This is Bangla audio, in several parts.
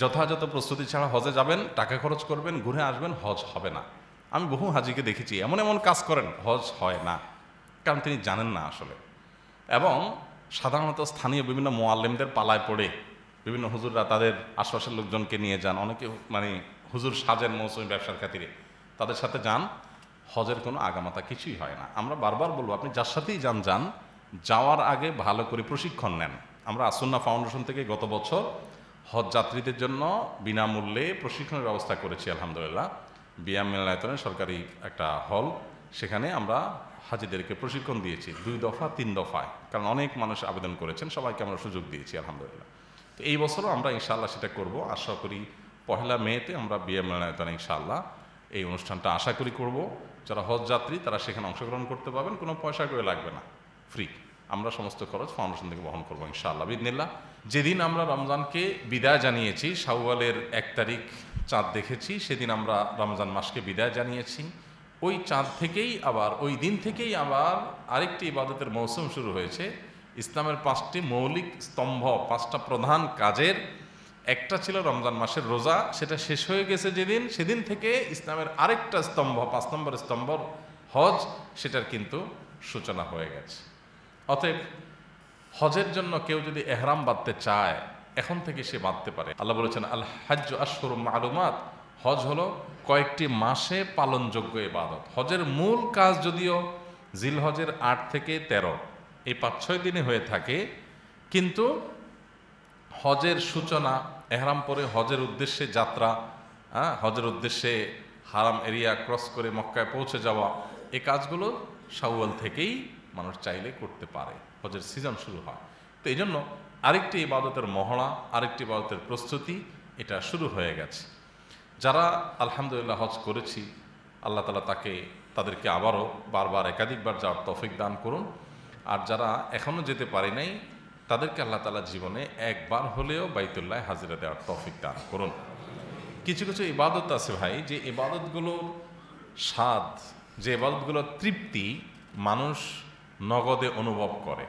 যথাযথ প্রস্তুতি ছাড়া হজে যাবেন টাকা খরচ করবেন ঘুরে আসবেন হজ হবে না আমি বহু হাজিকে দেখেছি এমন এমন কাজ করেন হজ হয় না কারণ তিনি জানেন না আসলে এবং সাধারণত স্থানীয় বিভিন্ন মোয়াল্লিমদের পালায় পড়ে বিভিন্ন হুজুররা তাদের আশপাশের লোকজনকে নিয়ে যান অনেকে মানে হুজুর সাজেন মৌসুমি ব্যবসার খাতিরে তাদের সাথে যান হজের কোনো আগামাতা কিছুই হয় না আমরা বারবার বলবো আপনি যার সাথেই যান যান যাওয়ার আগে ভালো করে প্রশিক্ষণ নেন আমরা আসন্না ফাউন্ডেশন থেকে গত বছর হজ যাত্রীদের জন্য বিনামূল্যে প্রশিক্ষণের ব্যবস্থা করেছি আলহামদুলিল্লাহ বিয়াম মিলনায়তনের সরকারি একটা হল সেখানে আমরা হাজিদেরকে প্রশিক্ষণ দিয়েছি দুই দফা তিন দফায় কারণ অনেক মানুষ আবেদন করেছেন সবাইকে আমরা সুযোগ দিয়েছি আলহামদুলিল্লাহ তো এই বছরও আমরা ইনশাআল্লাহ সেটা করব আশা করি পহেলা মেতে আমরা বিয়াম মিলনায়তনে ইনশাআল্লাহ এই অনুষ্ঠানটা আশা করি করব যারা হজ যাত্রী তারা সেখানে অংশগ্রহণ করতে পারবেন কোনো পয়সা করে লাগবে না ফ্রি আমরা সমস্ত খরচ ফাউন্ডেশন থেকে বহন করবো ইনশাআল্লাহ বিদিনিল্লা যেদিন আমরা রমজানকে বিদায় জানিয়েছি শাওয়ালের এক তারিখ চাঁদ দেখেছি সেদিন আমরা রমজান মাসকে বিদায় জানিয়েছি ওই চাঁদ থেকেই আবার ওই দিন থেকেই আবার আরেকটি ইবাদতের মৌসুম শুরু হয়েছে ইসলামের পাঁচটি মৌলিক স্তম্ভ পাঁচটা প্রধান কাজের একটা ছিল রমজান মাসের রোজা সেটা শেষ হয়ে গেছে যেদিন সেদিন থেকে ইসলামের আরেকটা স্তম্ভ পাঁচ নম্বর স্তম্ভ হজ সেটার কিন্তু সূচনা হয়ে গেছে অতএব হজের জন্য কেউ যদি এহরাম বাঁধতে চায় এখন থেকে সে বাঁধতে পারে আল্লাহ বলেছেন আল হাজ আশর মালুমাত হজ হলো কয়েকটি মাসে পালনযোগ্য ইবাদত হজের মূল কাজ যদিও জিল হজের আট থেকে ১৩ এই পাঁচ ছয় দিনে হয়ে থাকে কিন্তু হজের সূচনা এহরাম পরে হজের উদ্দেশ্যে যাত্রা হ্যাঁ হজের উদ্দেশ্যে হারাম এরিয়া ক্রস করে মক্কায় পৌঁছে যাওয়া এ কাজগুলো সাউল থেকেই মানুষ চাইলে করতে পারে হজের সিজন শুরু হয় তো এই জন্য আরেকটি ইবাদতের মহড়া আরেকটি ইবাদতের প্রস্তুতি এটা শুরু হয়ে গেছে যারা আলহামদুলিল্লাহ হজ করেছি আল্লাহ তালা তাকে তাদেরকে আবারও বারবার একাধিকবার যাওয়ার তফিক দান করুন আর যারা এখনও যেতে পারে নাই তাদেরকে আল্লাহ তালা জীবনে একবার হলেও বাইতুল্লাহ হাজিরা দেওয়ার তফিক দান করুন কিছু কিছু ইবাদত আছে ভাই যে ইবাদতগুলোর স্বাদ যে ইবাদতগুলোর তৃপ্তি মানুষ নগদে অনুভব করে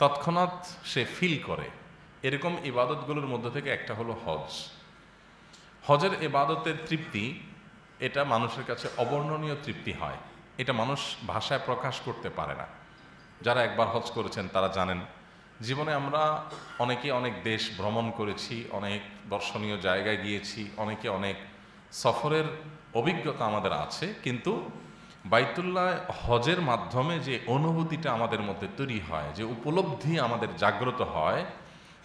তৎক্ষণাৎ সে ফিল করে এরকম ইবাদতগুলোর মধ্যে থেকে একটা হলো হজ হজের ইবাদতের তৃপ্তি এটা মানুষের কাছে অবর্ণনীয় তৃপ্তি হয় এটা মানুষ ভাষায় প্রকাশ করতে পারে না যারা একবার হজ করেছেন তারা জানেন জীবনে আমরা অনেকে অনেক দেশ ভ্রমণ করেছি অনেক দর্শনীয় জায়গায় গিয়েছি অনেকে অনেক সফরের অভিজ্ঞতা আমাদের আছে কিন্তু বাইতুল্লাহ হজের মাধ্যমে যে অনুভূতিটা আমাদের মধ্যে তৈরি হয় যে উপলব্ধি আমাদের জাগ্রত হয়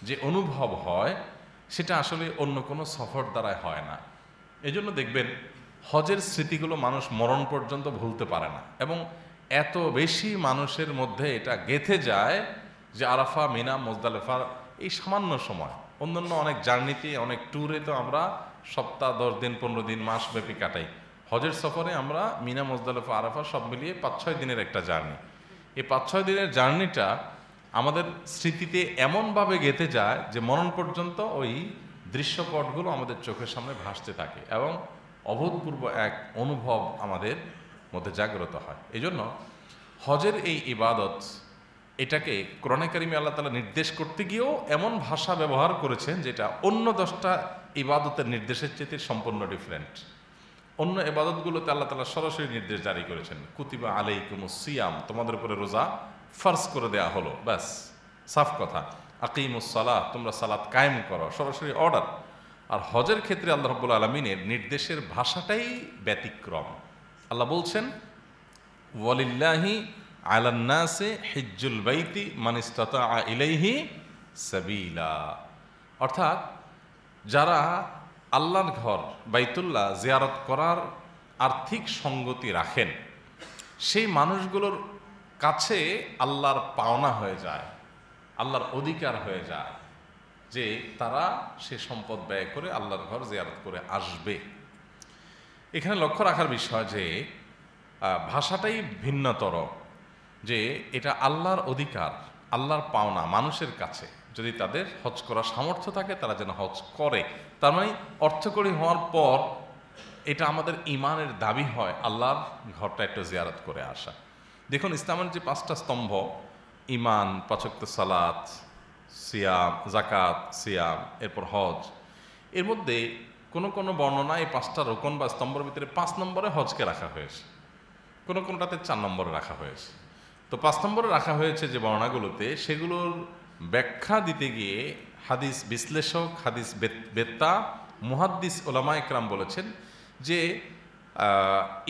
যে অনুভব হয় সেটা আসলে অন্য কোনো সফর দ্বারাই হয় না এজন্য দেখবেন হজের স্মৃতিগুলো মানুষ মরণ পর্যন্ত ভুলতে পারে না এবং এত বেশি মানুষের মধ্যে এটা গেথে যায় যে আরাফা মিনা মোজদালেফা এই সামান্য সময় অন্যান্য অনেক জার্নিতে অনেক ট্যুরে তো আমরা সপ্তাহ দশ দিন পনেরো দিন মাসব্যাপী কাটাই হজের সফরে আমরা মিনা মোজদালফা আরাফা সব মিলিয়ে পাঁচ ছয় দিনের একটা জার্নি এই পাঁচ ছয় দিনের জার্নিটা আমাদের স্মৃতিতে এমনভাবে গেঁথে যায় যে মরণ পর্যন্ত ওই দৃশ্যপটগুলো আমাদের চোখের সামনে ভাসতে থাকে এবং অভূতপূর্ব এক অনুভব আমাদের মধ্যে জাগ্রত হয় এই জন্য হজের এই ইবাদত এটাকে ক্রণেকারিমে আল্লাহ তালা নির্দেশ করতে গিয়েও এমন ভাষা ব্যবহার করেছেন যেটা অন্য দশটা ইবাদতের নির্দেশের চেয়ে সম্পূর্ণ ডিফারেন্ট অন্য এবাদতগুলোতে আল্লাহ তালা সরাসরি নির্দেশ জারি করেছেন কুতিবা আলাইকুম সিয়াম তোমাদের উপরে রোজা ফার্স করে দেয়া হলো ব্যাস সাফ কথা আকিমুসালাহ তোমরা সালাত কায়েম করো সরাসরি অর্ডার আর হজের ক্ষেত্রে আল্লাহ রব্বুল আলমিনের নির্দেশের ভাষাটাই ব্যতিক্রম আল্লাহ বলছেন ওয়ালিল্লাহি আলান্নাসে হিজ্জুল বাইতি মানিস্তা ইলাইহি সাবিলা অর্থাৎ যারা আল্লাহর ঘর বাইতুল্লাহ জিয়ারত করার আর্থিক সঙ্গতি রাখেন সেই মানুষগুলোর কাছে আল্লাহর পাওনা হয়ে যায় আল্লাহর অধিকার হয়ে যায় যে তারা সে সম্পদ ব্যয় করে আল্লাহর ঘর জিয়ারত করে আসবে এখানে লক্ষ্য রাখার বিষয় যে ভাষাটাই ভিন্নতর যে এটা আল্লাহর অধিকার আল্লাহর পাওনা মানুষের কাছে যদি তাদের হজ করার সামর্থ্য থাকে তারা যেন হজ করে তার মানে অর্থকরী হওয়ার পর এটা আমাদের ইমানের দাবি হয় আল্লাহর ঘরটা একটু জিয়ারত করে আসা দেখুন ইসলামের যে পাঁচটা স্তম্ভ ইমান পাচক্ত সালাত সিয়াম জাকাত সিয়াম এরপর হজ এর মধ্যে কোনো কোনো বর্ণনা এই পাঁচটা রোকন বা স্তম্ভের ভিতরে পাঁচ নম্বরে হজকে রাখা হয়েছে কোনো কোনোটাতে চার নম্বরে রাখা হয়েছে তো পাঁচ নম্বরে রাখা হয়েছে যে বর্ণাগুলোতে সেগুলোর ব্যাখ্যা দিতে গিয়ে হাদিস বিশ্লেষক হাদিস বেত্তা মুহাদ্দিস ওলামা ইকরাম বলেছেন যে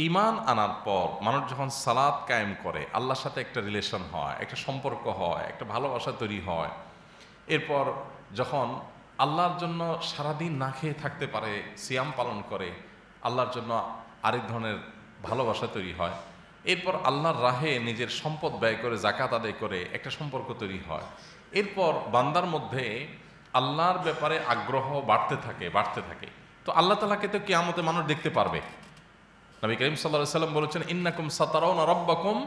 ইমান আনার পর মানুষ যখন সালাদ কায়েম করে আল্লাহর সাথে একটা রিলেশন হয় একটা সম্পর্ক হয় একটা ভালোবাসা তৈরি হয় এরপর যখন আল্লাহর জন্য সারাদিন না খেয়ে থাকতে পারে সিয়াম পালন করে আল্লাহর জন্য আরেক ধরনের ভালোবাসা তৈরি হয় এরপর আল্লাহর রাহে নিজের সম্পদ ব্যয় করে জাকাত আদায় করে একটা সম্পর্ক তৈরি হয় এরপর বান্দার মধ্যে আল্লাহর ব্যাপারে আগ্রহ বাড়তে থাকে বাড়তে থাকে তো আল্লাহ তালাকে তো কেয়ামতে মানুষ দেখতে পারবে নবী করিম সাল্লা সাল্লাম বলেছেন ইন্নাকুম সাতারাও না রব্বাকুম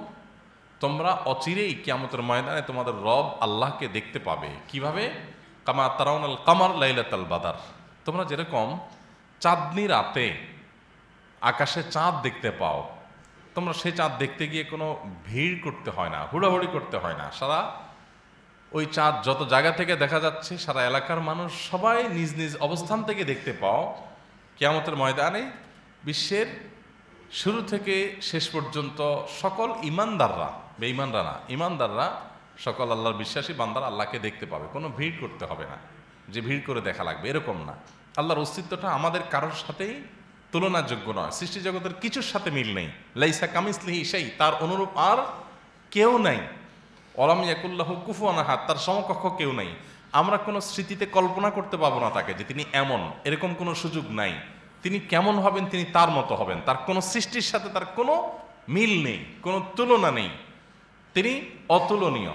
তোমরা অচিরেই কেয়ামতের ময়দানে তোমাদের রব আল্লাহকে দেখতে পাবে কিভাবে কামা তারাউন আল কামার লাইলাতাল বাদার তোমরা যেরকম চাঁদনি রাতে আকাশে চাঁদ দেখতে পাও তোমরা সে চাঁদ দেখতে গিয়ে কোনো ভিড় করতে হয় না হুড়াহুড়ি করতে হয় না সারা ওই চাঁদ যত জায়গা থেকে দেখা যাচ্ছে সারা এলাকার মানুষ সবাই নিজ নিজ অবস্থান থেকে দেখতে পাও কেয়ামতের ময়দানে বিশ্বের শুরু থেকে শেষ পর্যন্ত সকল ইমানদাররা বেঈমানরা না ইমানদাররা সকল আল্লাহর বিশ্বাসী বান্দারা আল্লাহকে দেখতে পাবে কোনো ভিড় করতে হবে না যে ভিড় করে দেখা লাগবে এরকম না আল্লাহর অস্তিত্বটা আমাদের কারোর সাথেই তুলনাযোগ্য নয় সৃষ্টি জগতের কিছুর সাথে মিল নেই লাইসা কামিসলিহি সেই তার অনুরূপ আর কেউ নাই অলাম ইয়াকুল্লাহ কুফুয়ান তার সমকক্ষ কেউ নাই আমরা কোনো স্মৃতিতে কল্পনা করতে পাবো না তাকে যে তিনি এমন এরকম কোনো সুযোগ নাই তিনি কেমন হবেন তিনি তার মতো হবেন তার কোনো সৃষ্টির সাথে তার কোনো মিল নেই কোনো তুলনা নেই তিনি অতুলনীয়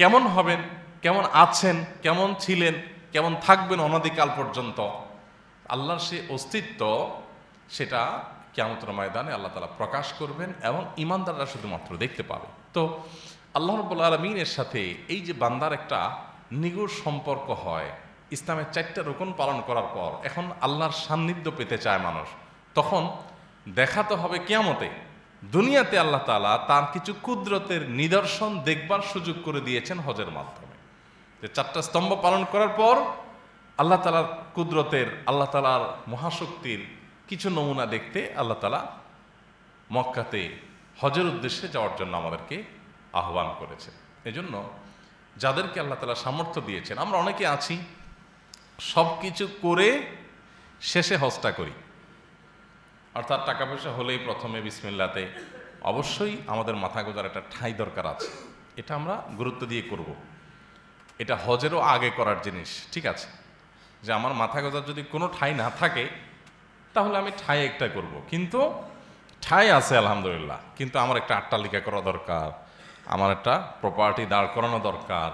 কেমন হবেন কেমন আছেন কেমন ছিলেন কেমন থাকবেন অনাদিকাল পর্যন্ত আল্লাহর সে অস্তিত্ব সেটা কেমন ময়দানে আল্লাহ তালা প্রকাশ করবেন এবং ইমানদাররা শুধুমাত্র দেখতে পাবে তো আল্লাহ রব্বুল আলমিনের সাথে এই যে বান্দার একটা নিগুড় সম্পর্ক হয় ইসলামের চারটা রোকন পালন করার পর এখন আল্লাহর সান্নিধ্য পেতে চায় মানুষ তখন দেখাতে হবে কেয়ামতে দুনিয়াতে আল্লাহ তালা তার কিছু কুদরতের নিদর্শন দেখবার সুযোগ করে দিয়েছেন হজের মাধ্যমে যে চারটা স্তম্ভ পালন করার পর আল্লাহ তালার কুদরতের আল্লাহ তালার মহাশক্তির কিছু নমুনা দেখতে আল্লাহ তালা মক্কাতে হজের উদ্দেশ্যে যাওয়ার জন্য আমাদেরকে আহ্বান করেছে এজন্য যাদেরকে আল্লাহ তালা সামর্থ্য দিয়েছেন আমরা অনেকে আছি সব কিছু করে শেষে হজটা করি অর্থাৎ টাকা পয়সা হলেই প্রথমে বিসমিল্লাতে অবশ্যই আমাদের মাথা গোজার একটা ঠাঁই দরকার আছে এটা আমরা গুরুত্ব দিয়ে করব। এটা হজেরও আগে করার জিনিস ঠিক আছে যে আমার মাথা গোজার যদি কোনো ঠাঁই না থাকে তাহলে আমি ঠাঁই একটা করব। কিন্তু ঠাঁই আছে আলহামদুলিল্লাহ কিন্তু আমার একটা আট্টালিকা করা দরকার আমার একটা প্রপার্টি দাঁড় করানো দরকার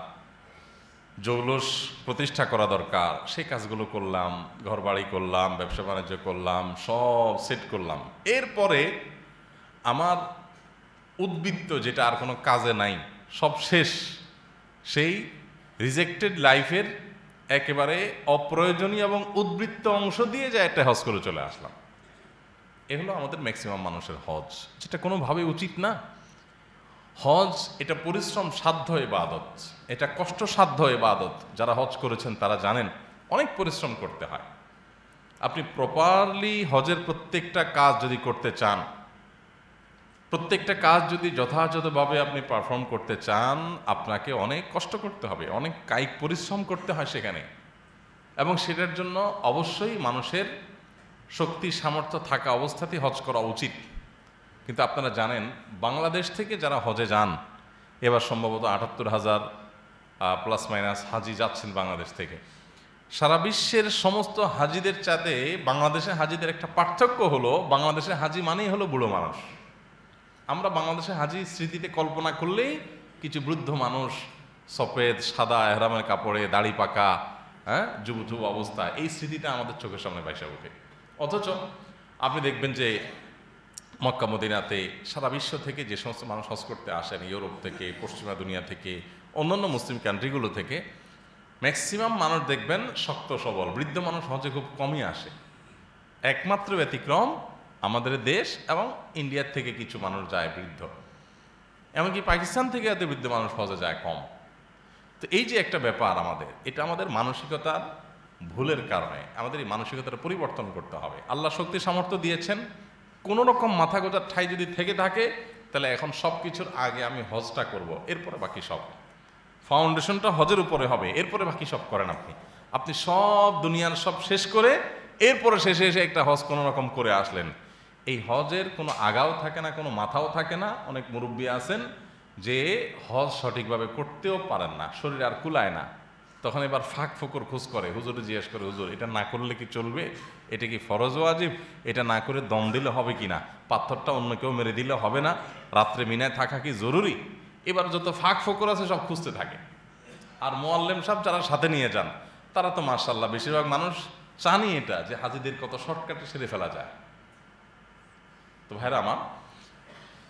জৌলুস প্রতিষ্ঠা করা দরকার সেই কাজগুলো করলাম ঘরবাড়ি করলাম ব্যবসা বাণিজ্য করলাম সব সেট করলাম এরপরে আমার উদ্বৃত্ত যেটা আর কোনো কাজে নাই সব শেষ সেই রিজেক্টেড লাইফের একেবারে অপ্রয়োজনীয় এবং উদ্বৃত্ত অংশ দিয়ে যে একটা হজ করে চলে আসলাম এ হলো আমাদের ম্যাক্সিমাম মানুষের হজ যেটা কোনোভাবে উচিত না হজ এটা পরিশ্রম সাধ্য ইবাদত এটা কষ্টসাধ্য ইবাদত যারা হজ করেছেন তারা জানেন অনেক পরিশ্রম করতে হয় আপনি প্রপারলি হজের প্রত্যেকটা কাজ যদি করতে চান প্রত্যেকটা কাজ যদি যথাযথভাবে আপনি পারফর্ম করতে চান আপনাকে অনেক কষ্ট করতে হবে অনেক কায়িক পরিশ্রম করতে হয় সেখানে এবং সেটার জন্য অবশ্যই মানুষের শক্তি সামর্থ্য থাকা অবস্থাতেই হজ করা উচিত কিন্তু আপনারা জানেন বাংলাদেশ থেকে যারা হজে যান এবার সম্ভবত আটাত্তর হাজার প্লাস মাইনাস হাজি যাচ্ছেন বাংলাদেশ থেকে সারা বিশ্বের সমস্ত হাজিদের চাতে বাংলাদেশে হাজিদের একটা পার্থক্য হলো বাংলাদেশে হাজি মানেই হলো বুড়ো মানুষ আমরা বাংলাদেশে হাজি স্মৃতিতে কল্পনা করলেই কিছু বৃদ্ধ মানুষ সফেদ সাদা এহরামের কাপড়ে দাড়ি পাকা হ্যাঁ যুবথুব অবস্থা এই স্মৃতিটা আমাদের চোখের সামনে বাইসা ওঠে অথচ আপনি দেখবেন যে মক্কা মদিনাতে সারা বিশ্ব থেকে যে সমস্ত মানুষ হজ করতে আসেন ইউরোপ থেকে পশ্চিমা দুনিয়া থেকে অন্যান্য মুসলিম কান্ট্রিগুলো থেকে ম্যাক্সিমাম মানুষ দেখবেন শক্ত সবল বৃদ্ধ মানুষ হজে খুব কমই আসে একমাত্র ব্যতিক্রম আমাদের দেশ এবং ইন্ডিয়ার থেকে কিছু মানুষ যায় বৃদ্ধ এমনকি পাকিস্তান থেকে এত বৃদ্ধ মানুষ হজে যায় কম তো এই যে একটা ব্যাপার আমাদের এটা আমাদের মানসিকতার ভুলের কারণে আমাদের এই মানসিকতার পরিবর্তন করতে হবে আল্লাহ শক্তি সামর্থ্য দিয়েছেন কোনো রকম মাথা গোজার ঠাই যদি থেকে থাকে তাহলে এখন সব কিছুর আগে আমি হজটা করব এরপরে বাকি সব ফাউন্ডেশনটা হজের উপরে হবে এরপরে বাকি সব করেন আপনি আপনি সব দুনিয়ার সব শেষ করে এরপরে শেষে এসে একটা হজ কোনো রকম করে আসলেন এই হজের কোনো আগাও থাকে না কোনো মাথাও থাকে না অনেক মুরব্বী আছেন যে হজ সঠিকভাবে করতেও পারেন না শরীর আর কুলায় না তখন এবার ফাঁক ফুকুর খোঁজ করে হুজুর জিজ্ঞেস করে হুজুর এটা না করলে কি চলবে এটা কি ফরজ ওয়াজিব এটা না করে দম দিলে হবে কি না পাথরটা অন্য কেউ মেরে দিলে হবে না রাত্রে মিনায় থাকা কি জরুরি এবার যত ফাঁক ফোকর আছে সব খুঁজতে থাকে আর মোয়াল্লেম সাহেব যারা সাথে নিয়ে যান তারা তো মার্শাল্লাহ বেশিরভাগ মানুষ চানি এটা যে হাজিদের কত শর্টকাটে সেরে ফেলা যায় তো ভাইরা আমার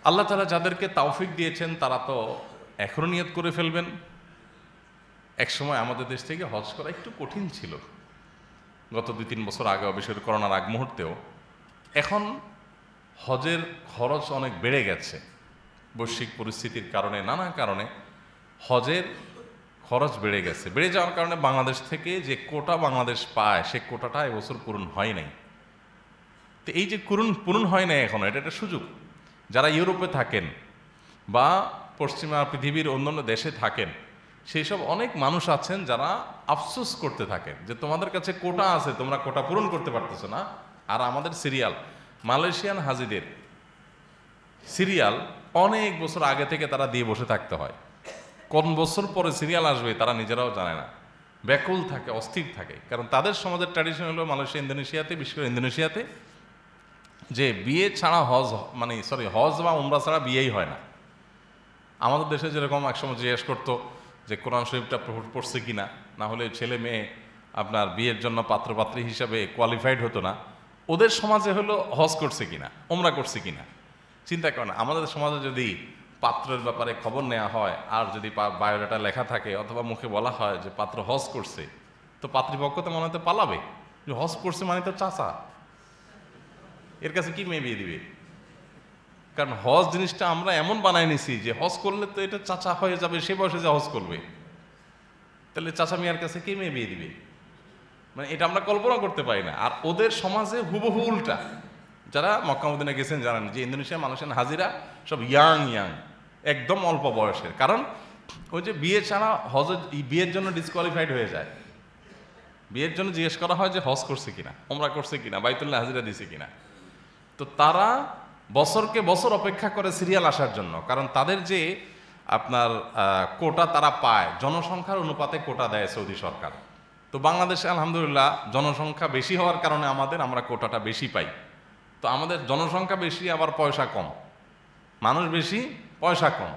আল্লাহ তালা যাদেরকে তাওফিক দিয়েছেন তারা তো এখনও নিয়ত করে ফেলবেন এক সময় আমাদের দেশ থেকে হজ করা একটু কঠিন ছিল গত দুই তিন বছর আগে অবশ্যই করোনার আগ মুহূর্তেও এখন হজের খরচ অনেক বেড়ে গেছে বৈশ্বিক পরিস্থিতির কারণে নানা কারণে হজের খরচ বেড়ে গেছে বেড়ে যাওয়ার কারণে বাংলাদেশ থেকে যে কোটা বাংলাদেশ পায় সে কোটাটা এবছর পূরণ হয় নাই তো এই যে পূরণ পূরণ হয় নাই এখনও এটা একটা সুযোগ যারা ইউরোপে থাকেন বা পশ্চিমা পৃথিবীর অন্যান্য দেশে থাকেন সেই সব অনেক মানুষ আছেন যারা আফসোস করতে থাকেন যে তোমাদের কাছে কোটা আছে তোমরা কোটা পূরণ করতে পারতেছো না আর আমাদের সিরিয়াল মালয়েশিয়ান হাজিদের সিরিয়াল অনেক বছর আগে থেকে তারা দিয়ে বসে থাকতে হয় কোন বছর পরে সিরিয়াল আসবে তারা নিজেরাও জানে না ব্যাকুল থাকে অস্থির থাকে কারণ তাদের সমাজের ট্র্যাডিশন হলো মালয়েশিয়া ইন্দোনেশিয়াতে বিশেষ করে ইন্দোনেশিয়াতে যে বিয়ে ছাড়া হজ মানে সরি হজ বা উমরা ছাড়া বিয়েই হয় না আমাদের দেশে যেরকম একসময় জিজ্ঞেস করতো যে কোরআন শরীফটা পড়ছে কি না না হলে ছেলে মেয়ে আপনার বিয়ের জন্য পাত্রপাত্রী হিসাবে কোয়ালিফাইড হতো না ওদের সমাজে হলো হজ করছে কিনা ওমরা করছে কিনা চিন্তা করেন আমাদের সমাজে যদি পাত্রের ব্যাপারে খবর নেওয়া হয় আর যদি বায়োডাটা লেখা থাকে অথবা মুখে বলা হয় যে পাত্র হজ করছে তো পাত্রীপক্ষ তো মনে হতে পালাবে যে হজ করছে মানে তো চাচা এর কাছে কি মেয়ে বিয়ে দিবে কারণ হজ জিনিসটা আমরা এমন বানায় নিছি যে হজ করলে তো এটা চাচা হয়ে যাবে সে বয়সে যে হজ করবে তাহলে চাচা মিয়ার কাছে কে মেয়ে বিয়ে দিবে মানে এটা আমরা কল্পনা করতে পারি না আর ওদের সমাজে হুবহু উল্টা যারা মক্কামুদ্দিনে গেছেন জানেন যে ইন্দোনেশিয়ার মানুষের হাজিরা সব ইয়াং ইয়াং একদম অল্প বয়সের কারণ ওই যে বিয়ে ছাড়া হজ বিয়ের জন্য ডিসকোয়ালিফাইড হয়ে যায় বিয়ের জন্য জিজ্ঞেস করা হয় যে হজ করছে কিনা ওমরা করছে কিনা বাইতুল্লাহ হাজিরা দিছে কিনা তো তারা বছরকে বছর অপেক্ষা করে সিরিয়াল আসার জন্য কারণ তাদের যে আপনার কোটা তারা পায় জনসংখ্যার অনুপাতে কোটা দেয় সৌদি সরকার তো বাংলাদেশে আলহামদুলিল্লাহ জনসংখ্যা বেশি হওয়ার কারণে আমাদের আমরা কোটাটা বেশি পাই তো আমাদের জনসংখ্যা বেশি আবার পয়সা কম মানুষ বেশি পয়সা কম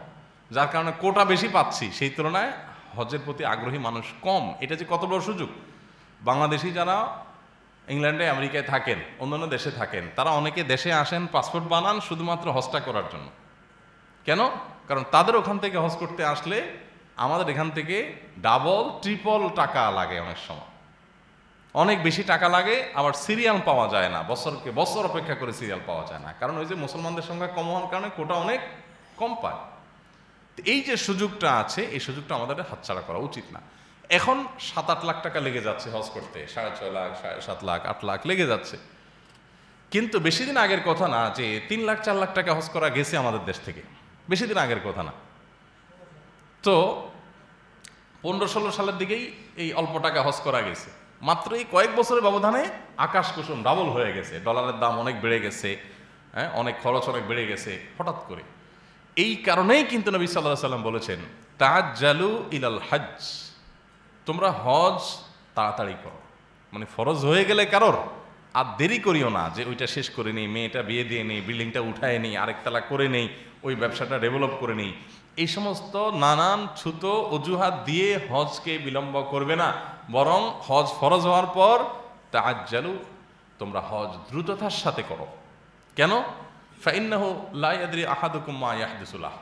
যার কারণে কোটা বেশি পাচ্ছি সেই তুলনায় হজের প্রতি আগ্রহী মানুষ কম এটা যে কত বড় সুযোগ বাংলাদেশি যারা ইংল্যান্ডে আমেরিকায় থাকেন অন্যান্য দেশে থাকেন তারা অনেকে দেশে আসেন পাসপোর্ট বানান শুধুমাত্র হজটা করার জন্য কেন কারণ তাদের ওখান থেকে হজ করতে আসলে আমাদের এখান থেকে ডাবল ট্রিপল টাকা লাগে অনেক সময় অনেক বেশি টাকা লাগে আবার সিরিয়াল পাওয়া যায় না বছরকে বছর অপেক্ষা করে সিরিয়াল পাওয়া যায় না কারণ ওই যে মুসলমানদের সংখ্যা কম হওয়ার কারণে কোটা অনেক কম পায় এই যে সুযোগটা আছে এই সুযোগটা আমাদের হাতছাড়া করা উচিত না এখন সাত আট লাখ টাকা লেগে যাচ্ছে হজ করতে সাড়ে ছয় লাখ সাড়ে সাত লাখ আট লাখ লেগে যাচ্ছে কিন্তু বেশি দিন আগের কথা না যে তিন লাখ চার লাখ টাকা হজ করা গেছে আমাদের দেশ থেকে বেশি দিন আগের কথা না তো পনেরো ষোলো সালের দিকেই এই অল্প টাকা হজ করা গেছে মাত্র এই কয়েক বছরের ব্যবধানে আকাশ কুসুম ডাবল হয়ে গেছে ডলারের দাম অনেক বেড়ে গেছে হ্যাঁ অনেক খরচ অনেক বেড়ে গেছে হঠাৎ করে এই কারণেই কিন্তু নবী সাল্লাহ সাল্লাম বলেছেন তাজ জালু ইলাল হাজ তোমরা হজ তাড়াতাড়ি করো মানে ফরজ হয়ে গেলে কারোর আর দেরি করিও না যে ওইটা শেষ করে নেই মেয়েটা বিয়ে দিয়ে নেই বিল্ডিংটা উঠায় নেই আরেকতলা করে নেই ওই ব্যবসাটা ডেভেলপ করে নেই এই সমস্ত নানান ছুতো অজুহাত দিয়ে হজকে বিলম্ব করবে না বরং হজ ফরজ হওয়ার পর তা তাজ্জালু তোমরা হজ দ্রুততার সাথে করো কেন ফাইন্নাহ লাইয়াদি আহাদুকুম্মা ইয়াহদিসুল্লাহ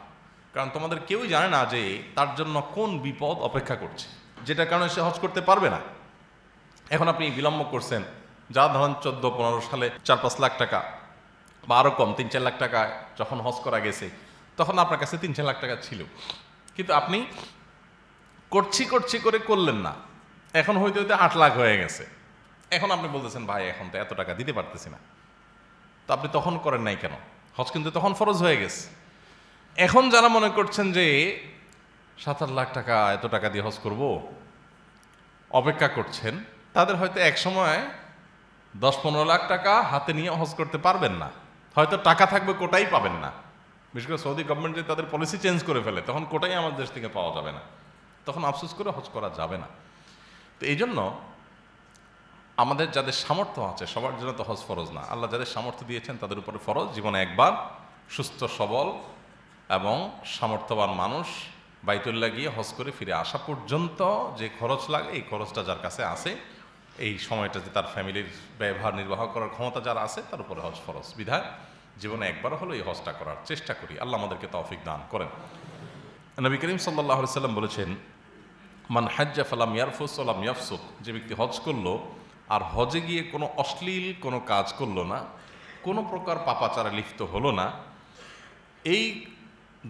কারণ তোমাদের কেউই জানে না যে তার জন্য কোন বিপদ অপেক্ষা করছে যেটার কারণে সে হজ করতে পারবে না এখন আপনি বিলম্ব করছেন যা ধরেন চোদ্দো পনেরো সালে চার পাঁচ লাখ টাকা বা আরও কম তিন চার লাখ টাকা যখন হজ করা গেছে তখন আপনার কাছে তিন চার লাখ টাকা ছিল কিন্তু আপনি করছি করছি করে করলেন না এখন হইতে হইতে আট লাখ হয়ে গেছে এখন আপনি বলতেছেন ভাই এখন তো এত টাকা দিতে পারতেছি না তো আপনি তখন করেন নাই কেন হজ কিন্তু তখন ফরজ হয়ে গেছে এখন যারা মনে করছেন যে সাত আট লাখ টাকা এত টাকা দিয়ে হজ করব অপেক্ষা করছেন তাদের হয়তো এক সময় দশ পনেরো লাখ টাকা হাতে নিয়ে হজ করতে পারবেন না হয়তো টাকা থাকবে কোটাই পাবেন না বিশেষ করে সৌদি গভর্নমেন্ট যদি তাদের পলিসি চেঞ্জ করে ফেলে তখন কোটাই আমাদের দেশ থেকে পাওয়া যাবে না তখন আফসোস করে হজ করা যাবে না তো এই জন্য আমাদের যাদের সামর্থ্য আছে সবার জন্য তো হজ ফরজ না আল্লাহ যাদের সামর্থ্য দিয়েছেন তাদের উপরে ফরজ জীবনে একবার সুস্থ সবল এবং সামর্থ্যবান মানুষ বাইতুল্লাহ গিয়ে হজ করে ফিরে আসা পর্যন্ত যে খরচ লাগে এই খরচটা যার কাছে আছে এই সময়টা যে তার ফ্যামিলির ব্যবহার নির্বাহ করার ক্ষমতা যার আছে তার উপরে হজ ফরজ বিধায় জীবনে একবার হলো এই হজটা করার চেষ্টা করি আল্লাহ আমাদেরকে তৌফিক দান করেন নবী করিম সাল্লাহ সাল্লাম বলেছেন মান হাজ্জা ফালাম ইয়ারফুস সালাম ইয়াফসুক যে ব্যক্তি হজ করলো আর হজে গিয়ে কোনো অশ্লীল কোনো কাজ করলো না কোনো প্রকার পাপাচারে লিপ্ত হলো না এই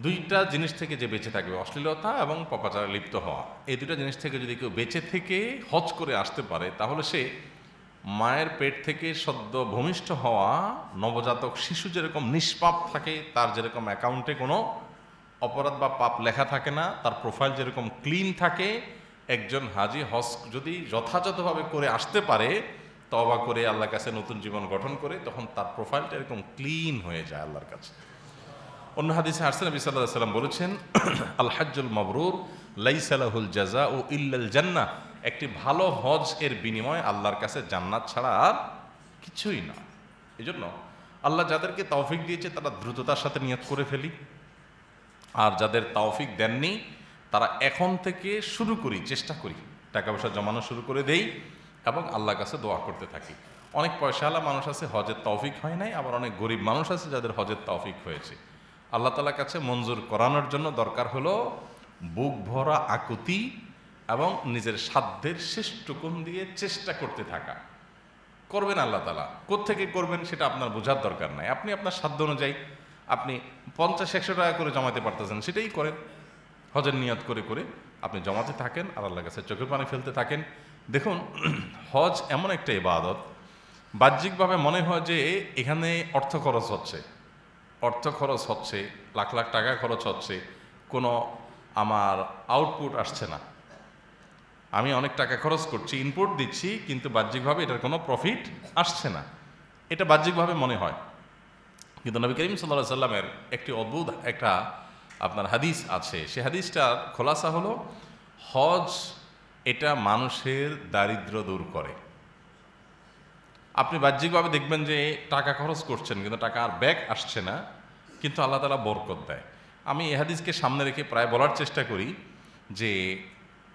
দুইটা জিনিস থেকে যে বেঁচে থাকবে অশ্লীলতা এবং পপাচার লিপ্ত হওয়া এই দুটা জিনিস থেকে যদি কেউ বেঁচে থেকে হজ করে আসতে পারে তাহলে সে মায়ের পেট থেকে সদ্য ভূমিষ্ঠ হওয়া নবজাতক শিশু যেরকম নিষ্পাপ থাকে তার যেরকম অ্যাকাউন্টে কোনো অপরাধ বা পাপ লেখা থাকে না তার প্রোফাইল যেরকম ক্লিন থাকে একজন হাজি হজ যদি যথাযথভাবে করে আসতে পারে তবা করে আল্লাহর কাছে নতুন জীবন গঠন করে তখন তার প্রোফাইলটা এরকম ক্লিন হয়ে যায় আল্লাহর কাছে অন্য হাদিসে হাসান নবী সাল্লাহ সাল্লাম বলেছেন আল হাজুল মবরুর লাইসালাহুল জাজা ও ইল্লাল জান্না একটি ভালো হজ এর বিনিময় আল্লাহর কাছে জান্নাত ছাড়া আর কিছুই না এই জন্য আল্লাহ যাদেরকে তৌফিক দিয়েছে তারা দ্রুততার সাথে নিয়ত করে ফেলি আর যাদের তৌফিক দেননি তারা এখন থেকে শুরু করি চেষ্টা করি টাকা পয়সা জমানো শুরু করে দেই এবং আল্লাহর কাছে দোয়া করতে থাকি অনেক পয়সাওয়ালা মানুষ আছে হজের তৌফিক হয় নাই আবার অনেক গরিব মানুষ আছে যাদের হজের তৌফিক হয়েছে আল্লাহ তালার কাছে মঞ্জুর করানোর জন্য দরকার হলো বুক ভরা আকুতি এবং নিজের সাধ্যের শেষটুকুন দিয়ে চেষ্টা করতে থাকা করবেন আল্লাহ তালা কোথেকে করবেন সেটা আপনার বোঝার দরকার নাই আপনি আপনার সাধ্য অনুযায়ী আপনি পঞ্চাশ একশো টাকা করে জমাতে পারতেছেন সেটাই করেন হজের নিয়ত করে করে আপনি জমাতে থাকেন আর আল্লাহ কাছে চোখের পানি ফেলতে থাকেন দেখুন হজ এমন একটা ইবাদত বাহ্যিকভাবে মনে হয় যে এখানে অর্থ খরচ হচ্ছে অর্থ খরচ হচ্ছে লাখ লাখ টাকা খরচ হচ্ছে কোনো আমার আউটপুট আসছে না আমি অনেক টাকা খরচ করছি ইনপুট দিচ্ছি কিন্তু বাহ্যিকভাবে এটার কোনো প্রফিট আসছে না এটা বাহ্যিকভাবে মনে হয় কিন্তু নবী করিম সাল্লা সাল্লামের একটি অদ্ভুত একটা আপনার হাদিস আছে সে হাদিসটার খোলাসা হলো হজ এটা মানুষের দারিদ্র দূর করে আপনি বাহ্যিকভাবে দেখবেন যে টাকা খরচ করছেন কিন্তু টাকা আর ব্যাক আসছে না কিন্তু আল্লাহ তালা বরকত দেয় আমি এহাদিসকে সামনে রেখে প্রায় বলার চেষ্টা করি যে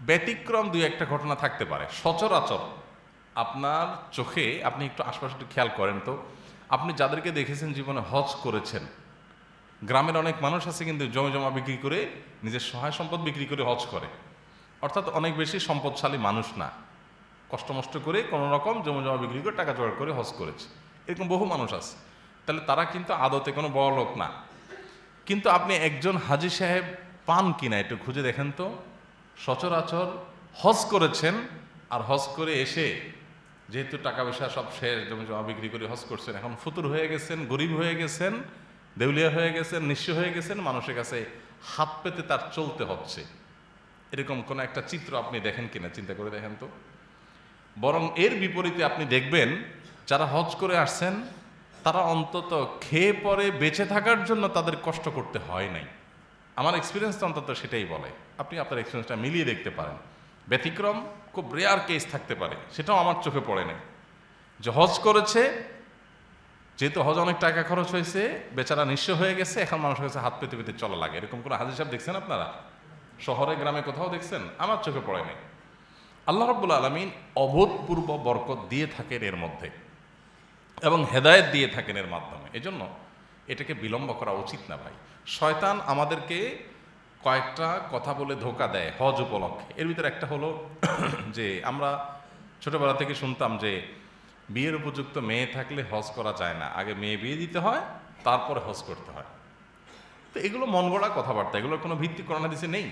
ব্যতিক্রম দুই একটা ঘটনা থাকতে পারে সচরাচর আপনার চোখে আপনি একটু আশপাশে একটু খেয়াল করেন তো আপনি যাদেরকে দেখেছেন জীবনে হজ করেছেন গ্রামের অনেক মানুষ আছে কিন্তু জমি জমা বিক্রি করে নিজের সহায় সম্পদ বিক্রি করে হজ করে অর্থাৎ অনেক বেশি সম্পদশালী মানুষ না কষ্ট মষ্ট করে কোনো রকম জমি জমা বিক্রি করে টাকা জোগাড় করে হজ করেছে এরকম বহু মানুষ আছে তাহলে তারা কিন্তু আদতে কোনো বড় লোক না কিন্তু আপনি একজন হাজি সাহেব পান কিনা একটু খুঁজে দেখেন তো সচরাচর হজ করেছেন আর হজ করে এসে যেহেতু টাকা পয়সা সব শেষ জমি জমা বিক্রি করে হজ করছেন এখন ফুতুর হয়ে গেছেন গরিব হয়ে গেছেন দেউলিয়া হয়ে গেছেন নিঃস্ব হয়ে গেছেন মানুষের কাছে হাত পেতে তার চলতে হচ্ছে এরকম কোনো একটা চিত্র আপনি দেখেন কিনা চিন্তা করে দেখেন তো বরং এর বিপরীতে আপনি দেখবেন যারা হজ করে আসছেন তারা অন্তত খেয়ে পরে বেঁচে থাকার জন্য তাদের কষ্ট করতে হয় নাই আমার এক্সপিরিয়েন্স তো অন্তত সেটাই বলে আপনি আপনার এক্সপিরিয়েন্সটা মিলিয়ে দেখতে পারেন ব্যতিক্রম খুব রেয়ার কেস থাকতে পারে সেটাও আমার চোখে পড়ে নাই যে হজ করেছে যেহেতু হজ অনেক টাকা খরচ হয়েছে বেচারা নিঃস্ব হয়ে গেছে এখন মানুষের কাছে হাত পেতে পেতে চলা লাগে এরকম কোনো হাজির সাহেব দেখছেন আপনারা শহরে গ্রামে কোথাও দেখছেন আমার চোখে পড়ে নেই আল্লাহ রব্বুল আলমিন অভূতপূর্ব বরকত দিয়ে থাকেন এর মধ্যে এবং হেদায়ত দিয়ে থাকেন এর মাধ্যমে এজন্য এটাকে বিলম্ব করা উচিত না ভাই শয়তান আমাদেরকে কয়েকটা কথা বলে ধোকা দেয় হজ উপলক্ষে এর ভিতরে একটা হলো যে আমরা ছোটোবেলা থেকে শুনতাম যে বিয়ের উপযুক্ত মেয়ে থাকলে হজ করা যায় না আগে মেয়ে বিয়ে দিতে হয় তারপরে হজ করতে হয় তো এগুলো মন গড়া কথাবার্তা এগুলোর কোনো ভিত্তি করোনা দিছে নেই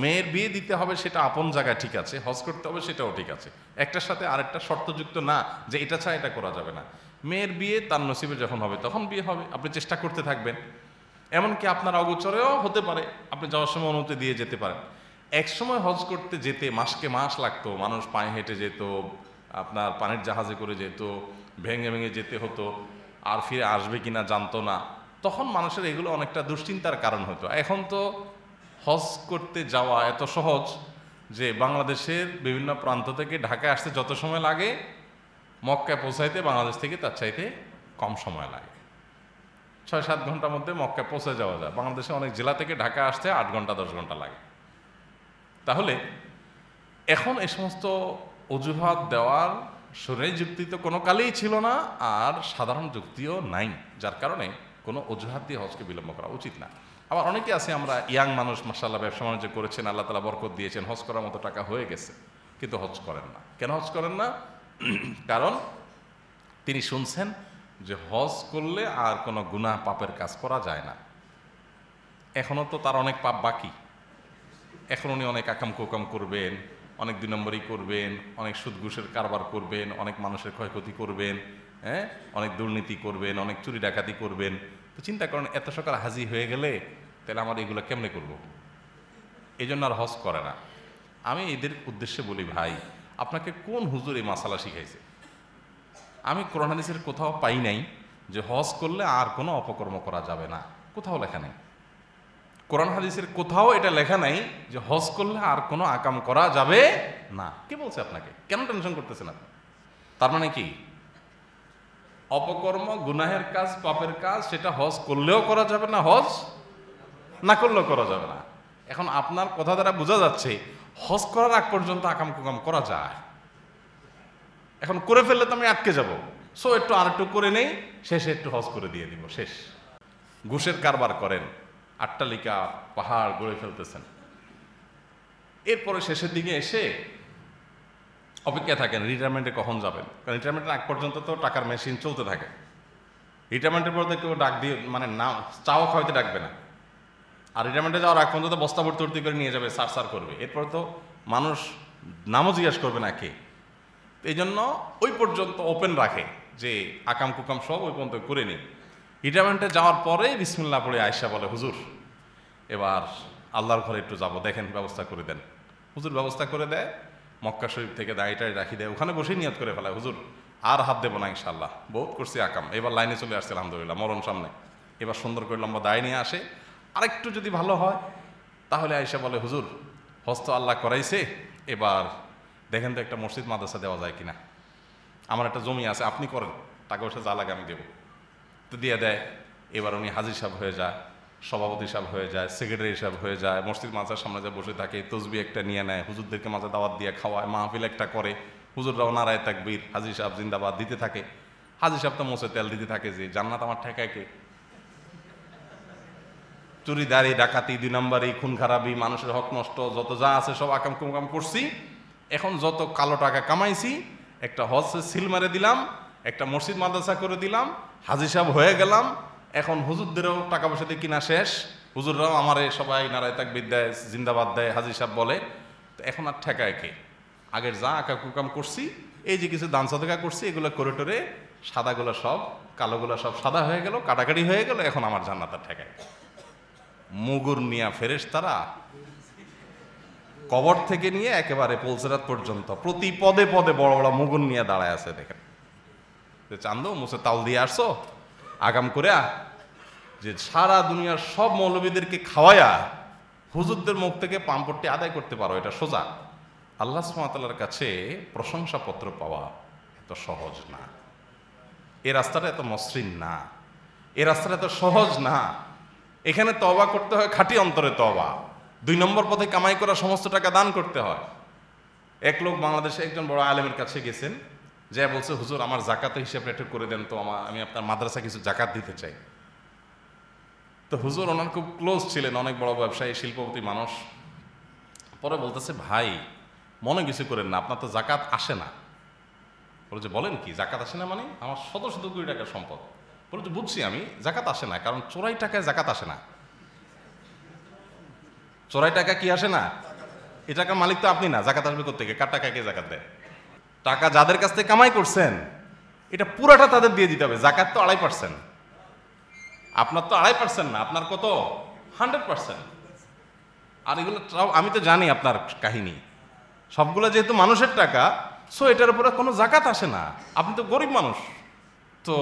মেয়ের বিয়ে দিতে হবে সেটা আপন জায়গায় ঠিক আছে হজ করতে হবে সেটাও ঠিক আছে একটার সাথে আরেকটা শর্তযুক্ত না যে এটা ছাড়া এটা করা যাবে না মেয়ের বিয়ে তার নসিবে যখন হবে তখন বিয়ে হবে আপনি চেষ্টা করতে থাকবেন এমনকি আপনার অগোচরেও হতে পারে আপনি যাওয়ার সময় অনুমতি দিয়ে যেতে পারেন একসময় হজ করতে যেতে মাসকে মাস লাগতো মানুষ পায়ে হেঁটে যেত আপনার পানির জাহাজে করে যেত ভেঙে ভেঙে যেতে হতো আর ফিরে আসবে কিনা জানতো না তখন মানুষের এগুলো অনেকটা দুশ্চিন্তার কারণ হতো এখন তো হজ করতে যাওয়া এত সহজ যে বাংলাদেশের বিভিন্ন প্রান্ত থেকে ঢাকায় আসতে যত সময় লাগে মক্কায় পৌঁছাইতে বাংলাদেশ থেকে তার চাইতে কম সময় লাগে ছয় সাত ঘন্টার মধ্যে মক্কায় পৌঁছে যাওয়া যায় বাংলাদেশে অনেক জেলা থেকে ঢাকা আসতে আট ঘন্টা দশ ঘন্টা লাগে তাহলে এখন এ সমস্ত অজুহাত দেওয়ার শরীর যুক্তি তো কোনো কালেই ছিল না আর সাধারণ যুক্তিও নাই যার কারণে কোনো অজুহাত দিয়ে হজকে বিলম্ব করা উচিত না আবার অনেকে আছে আমরা ইয়াং মানুষ মাসাল্লাহ ব্যবসা বাণিজ্য করেছেন আল্লাহ তালা বরকত দিয়েছেন হজ করার মতো টাকা হয়ে গেছে কিন্তু হজ করেন না কেন হজ করেন না কারণ তিনি শুনছেন যে হজ করলে আর কোনো গুণা পাপের কাজ করা যায় না এখনও তো তার অনেক পাপ বাকি এখন উনি অনেক আকাম কোকাম করবেন অনেক দুই নম্বরই করবেন অনেক সুদ ঘুষের কারবার করবেন অনেক মানুষের ক্ষয়ক্ষতি করবেন হ্যাঁ অনেক দুর্নীতি করবেন অনেক চুরি ডাকাতি করবেন তো চিন্তা করেন এত সকাল হাজি হয়ে গেলে তাহলে আমার এগুলো কেমনে করব। এই জন্য আর হজ করে না আমি এদের উদ্দেশ্যে বলি ভাই আপনাকে কোন হুজুর এই মাসালা শিখাইছে আমি কোরআন হাদিসের কোথাও পাই নাই যে হজ করলে আর কোনো অপকর্ম করা যাবে না কোথাও লেখা নেই কোরআন হাদিসের কোথাও এটা লেখা নাই যে হজ করলে আর কোনো আকাম করা যাবে না কে বলছে আপনাকে কেন টেনশন করতেছেন আপনি তার মানে কি অপকর্ম গুনাহের কাজ পাপের কাজ সেটা হজ করলেও করা যাবে না হজ না করলেও করা যাবে না এখন আপনার কথা দ্বারা বোঝা যাচ্ছে হজ করার আগ পর্যন্ত আকাম কুকাম করা যায় এখন করে ফেললে তো আমি আটকে যাব সো একটু আর একটু করে নেই শেষে একটু হজ করে দিয়ে দিব শেষ ঘুষের কারবার করেন আট্টালিকা পাহাড় গড়ে ফেলতেছেন এরপরে শেষের দিকে এসে অপেক্ষায় থাকেন রিটায়ারমেন্টে কখন যাবেন কারণ রিটায়ারমেন্টের আগ পর্যন্ত তো টাকার মেশিন চলতে থাকে রিটায়ারমেন্টের পর তো কেউ ডাক দিয়ে মানে না চাও হয়তো ডাকবে না আর রিটায়ারমেন্টে যাওয়ার আগ পর্যন্ত বস্তা ভর্তি ভর্তি করে নিয়ে যাবে সার সার করবে এরপর তো মানুষ নামও জিজ্ঞাসা করবে না কে এই জন্য ওই পর্যন্ত ওপেন রাখে যে আকাম কুকাম সব ওই পর্যন্ত করে নিই রিটায়ারমেন্টে যাওয়ার পরে বিসমিল্লা পড়ে আয়সা বলে হুজুর এবার আল্লাহর ঘরে একটু যাব দেখেন ব্যবস্থা করে দেন হুজুর ব্যবস্থা করে দেয় মক্কা শরীফ থেকে দাঁড়িটাই রাখি দেয় ওখানে বসেই নিয়াত করে ফেলায় হুজুর আর হাত দেবো না ইনশাল্লাহ বহুত করছি আকাম এবার লাইনে চলে আসছে আলহামদুলিল্লাহ মরণ সামনে এবার সুন্দর করে লম্বা দায় নিয়ে আসে আরেকটু যদি ভালো হয় তাহলে আয়সা বলে হুজুর হস্ত আল্লাহ করাইছে এবার দেখেন তো একটা মসজিদ মাদ্রাসা দেওয়া যায় কিনা আমার একটা জমি আছে আপনি করেন টাকা পয়সা যা লাগে আমি দেবো তো দিয়ে দেয় এবার উনি হাজির সাহেব হয়ে যায় সভাপতি সাহেব হয়ে যায় সেক্রেটারি হিসাব হয়ে যায় মসজিদ মাজার সামনে যে বসে থাকে তসবি একটা নিয়ে নেয় হুজুরদেরকে মাঝে দাওয়াত দিয়ে খাওয়ায় মাহফিল একটা করে হুজুররাও নারায় তাকবীর হাজির সাহেব জিন্দাবাদ দিতে থাকে হাজির সাহেব তো মোসে তেল দিতে থাকে যে জান্নাত আমার ঠেকায় কে চুরি দাঁড়ি ডাকাতি দুই নম্বরই খুন খারাপি মানুষের হক নষ্ট যত যা আছে সব আকাম কুমকাম করছি এখন যত কালো টাকা কামাইছি একটা হজ সিল মারে দিলাম একটা মসজিদ মাদ্রাসা করে দিলাম হাজির সাহেব হয়ে গেলাম এখন হুজুরদেরও টাকা পয়সা দিয়ে কিনা শেষ হুজুররাও আমারে সবাই নারায় তাক বিদ্যায় জিন্দাবাদ দেয় হাজির সাহেব বলে তো এখন আর ঠেকায় কে আগের যা আঁকা কুকাম করছি এই যে কিছু দান সাদকা করছি এগুলো করে টোরে সাদাগুলো সব কালোগুলো সব সাদা হয়ে গেল কাটাকাটি হয়ে গেল এখন আমার আর ঠেকায় মুগুর নিয়া ফেরেস তারা কবর থেকে নিয়ে একেবারে পলসেরাত পর্যন্ত প্রতি পদে পদে বড় বড় মুগুর নিয়ে দাঁড়ায় আছে দেখেন চান্দো মুসে তাল দিয়ে আসছো আগাম করে যে সারা দুনিয়ার সব মৌলবীদেরকে খাওয়ায়া হুজুরদের মুখ থেকে পাম্পটটি আদায় করতে পারো এটা সোজা আল্লাহ সুমাতালার কাছে প্রশংসাপত্র পাওয়া এত সহজ না এ রাস্তাটা এত মসৃণ না এ রাস্তাটা এত সহজ না এখানে তবা করতে হয় খাঁটি অন্তরে তবা দুই নম্বর পথে কামাই করা সমস্ত টাকা দান করতে হয় এক লোক বাংলাদেশে একজন বড় আলেমের কাছে গেছেন যে বলছে হুজুর আমার জাকাতের হিসেবে একটু করে দেন তো আমার আমি আপনার মাদ্রাসা কিছু জাকাত দিতে চাই তো হুজুর ওনার খুব ক্লোজ ছিলেন অনেক বড় ব্যবসায়ী শিল্পপতি মানুষ পরে বলতেছে ভাই মনে কিছু করেন না আপনার তো জাকাত আসে না বলে যে বলেন কি জাকাত আসে না মানে আমার শত শত কোটি টাকার সম্পদ বলে যে বুঝছি আমি জাকাত আসে না কারণ চোরাই টাকায় জাকাত আসে না চোরাই টাকা কি আসে না এ টাকার মালিক তো আপনি না জাকাত আসবে গিয়ে কার টাকা কে জাকাত দেয় টাকা যাদের কাছ থেকে কামাই করছেন এটা পুরাটা তাদের দিয়ে দিতে হবে জাকাত তো আড়াই পার্সেন্ট আপনার তো আড়াই পার্সেন্ট না আপনার কত হান্ড্রেড পার্সেন্ট আর এগুলো আমি তো জানি আপনার কাহিনী সবগুলো যেহেতু মানুষের টাকা সো এটার উপরে কোনো জাকাত আসে না আপনি তো গরিব মানুষ তো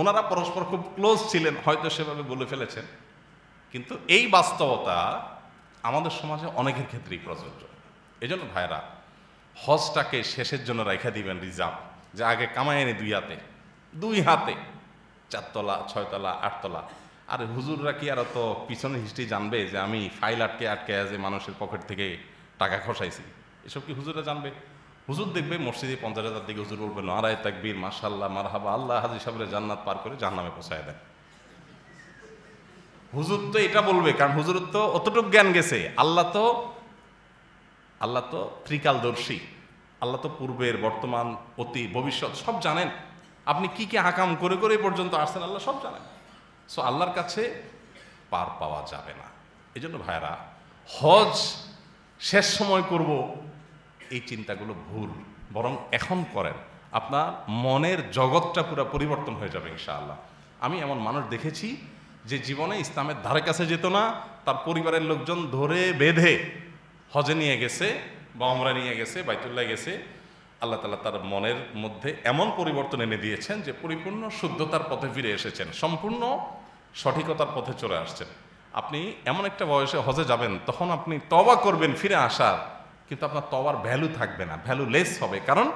ওনারা পরস্পর খুব ক্লোজ ছিলেন হয়তো সেভাবে বলে ফেলেছেন কিন্তু এই বাস্তবতা আমাদের সমাজে অনেকের ক্ষেত্রেই প্রযোজ্য এই জন্য ভাইরা হজটাকে শেষের জন্য রেখে দিবেন রিজার্ভ যে আগে কামাই এনে দুই হাতে দুই হাতে চারতলা ছয়তলা আটতলা আর হুজুররা কি আর তো পিছনের হিস্ট্রি জানবে যে আমি ফাইল আটকে আটকে যে মানুষের পকেট থেকে টাকা খসাইছি এসব কি হুজুররা জানবে হুজুর দেখবে মসজিদে পঞ্চাশ হাজার দিকে হুজুর বলবে নারায় তাকবীর মার্শাল্লাহ মারহাবা আল্লাহ হাজি সাহেবের জান্নাত পার করে জান্নামে পৌঁছায় দেন হুজুর তো এটা বলবে কারণ হুজুর তো অতটুক জ্ঞান গেছে আল্লাহ তো আল্লাহ তো ত্রিকালদর্শী আল্লাহ তো পূর্বের বর্তমান অতি ভবিষ্যৎ সব জানেন আপনি কি কি আকাম করে করে পর্যন্ত আসছেন আল্লাহ সব জানেন সো আল্লাহর কাছে পার পাওয়া যাবে না এই জন্য ভাইরা হজ শেষ সময় করব এই চিন্তাগুলো ভুল বরং এখন করেন আপনার মনের জগৎটা পুরো পরিবর্তন হয়ে যাবে ইনশাআল্লাহ আমি এমন মানুষ দেখেছি যে জীবনে ইসলামের ধারে কাছে যেত না তার পরিবারের লোকজন ধরে বেঁধে হজে নিয়ে গেছে বা অমরা নিয়ে গেছে বাইতুল্লাহ গেছে আল্লাহ তালা তার মনের মধ্যে এমন পরিবর্তন এনে দিয়েছেন যে পরিপূর্ণ শুদ্ধতার পথে ফিরে এসেছেন সম্পূর্ণ সঠিকতার পথে চলে আসছেন আপনি এমন একটা বয়সে হজে যাবেন তখন আপনি তবা করবেন ফিরে আসার কিন্তু আপনার তবার ভ্যালু থাকবে না ভ্যালু লেস হবে কারণ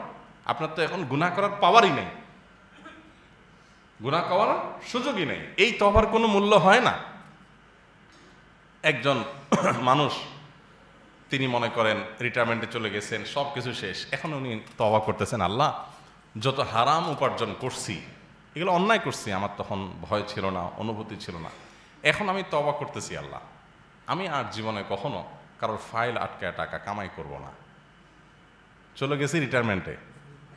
আপনার তো এখন গুণা করার পাওয়ারই নেই গুণা করার সুযোগই নেই এই তবার কোনো মূল্য হয় না একজন মানুষ তিনি মনে করেন রিটায়ারমেন্টে চলে গেছেন সব কিছু শেষ এখন উনি তবা করতেছেন আল্লাহ যত হারাম উপার্জন করছি এগুলো অন্যায় করছি আমার তখন ভয় ছিল না অনুভূতি ছিল না এখন আমি তবা করতেছি আল্লাহ আমি আর জীবনে কখনো কারোর ফাইল আটকে টাকা কামাই করব না চলে গেছি রিটায়ারমেন্টে